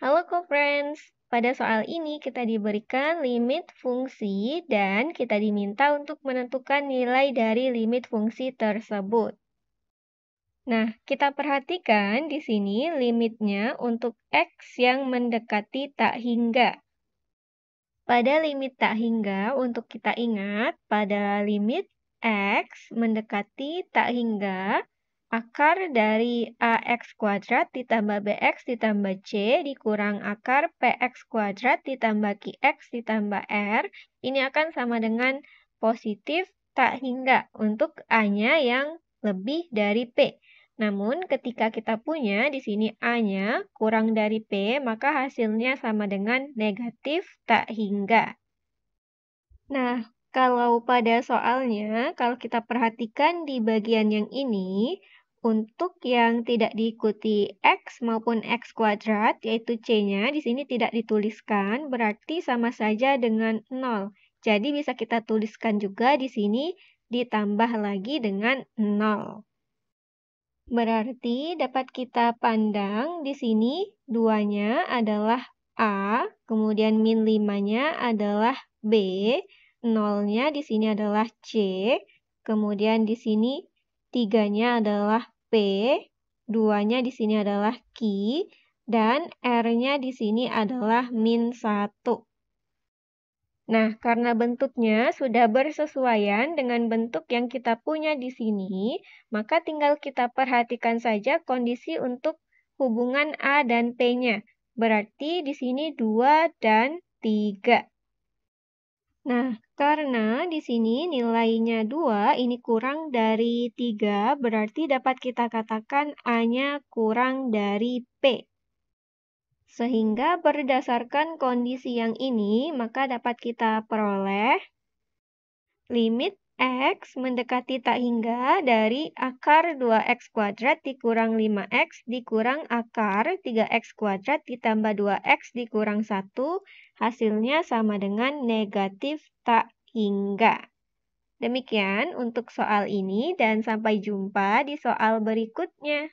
Halo co-friends, pada soal ini kita diberikan limit fungsi dan kita diminta untuk menentukan nilai dari limit fungsi tersebut. Nah, kita perhatikan di sini limitnya untuk x yang mendekati tak hingga. Pada limit tak hingga, untuk kita ingat, pada limit x mendekati tak hingga, akar dari AX kuadrat ditambah BX ditambah C dikurang akar PX kuadrat ditambah QX ditambah R. Ini akan sama dengan positif tak hingga untuk A-nya yang lebih dari P. Namun ketika kita punya di sini A-nya kurang dari P, maka hasilnya sama dengan negatif tak hingga. Nah, kalau pada soalnya, kalau kita perhatikan di bagian yang ini, untuk yang tidak diikuti X maupun X kuadrat, yaitu C-nya, di sini tidak dituliskan, berarti sama saja dengan 0. Jadi bisa kita tuliskan juga di sini ditambah lagi dengan 0. Berarti dapat kita pandang di sini duanya adalah A, kemudian min 5-nya adalah B, 0-nya di sini adalah C, kemudian di sini Tiganya adalah P, duanya di sini adalah q, dan R-nya di sini adalah min 1. Nah, karena bentuknya sudah bersesuaian dengan bentuk yang kita punya di sini, maka tinggal kita perhatikan saja kondisi untuk hubungan A dan P-nya. Berarti di sini 2 dan 3. Nah, karena di sini nilainya 2, ini kurang dari 3, berarti dapat kita katakan A-nya kurang dari P. Sehingga berdasarkan kondisi yang ini, maka dapat kita peroleh limit X mendekati tak hingga dari akar 2X kuadrat dikurang 5X dikurang akar 3X kuadrat ditambah 2X dikurang 1. Hasilnya sama dengan negatif tak hingga. Demikian untuk soal ini dan sampai jumpa di soal berikutnya.